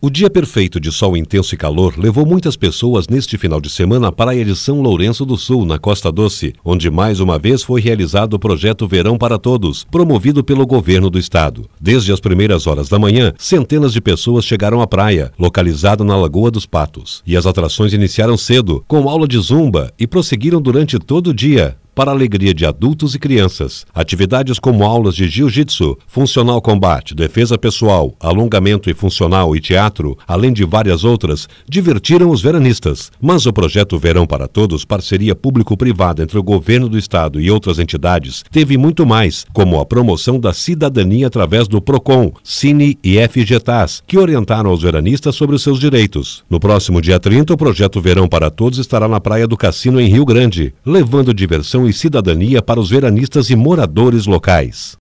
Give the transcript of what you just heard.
O dia perfeito de sol intenso e calor levou muitas pessoas neste final de semana à praia de São Lourenço do Sul, na Costa Doce, onde mais uma vez foi realizado o projeto Verão para Todos, promovido pelo governo do estado. Desde as primeiras horas da manhã, centenas de pessoas chegaram à praia, localizada na Lagoa dos Patos. E as atrações iniciaram cedo, com aula de zumba, e prosseguiram durante todo o dia, para a alegria de adultos e crianças. Atividades como aulas de jiu-jitsu, funcional combate, defesa pessoal, alongamento e funcional e teatro, além de várias outras, divertiram os veranistas. Mas o projeto Verão para Todos, parceria público-privada entre o governo do estado e outras entidades, teve muito mais, como a promoção da cidadania através do PROCON, Cine e FGTAS, que orientaram os veranistas sobre os seus direitos. No próximo dia 30, o projeto Verão para Todos estará na Praia do Cassino, em Rio Grande, levando diversão e e cidadania para os veranistas e moradores locais.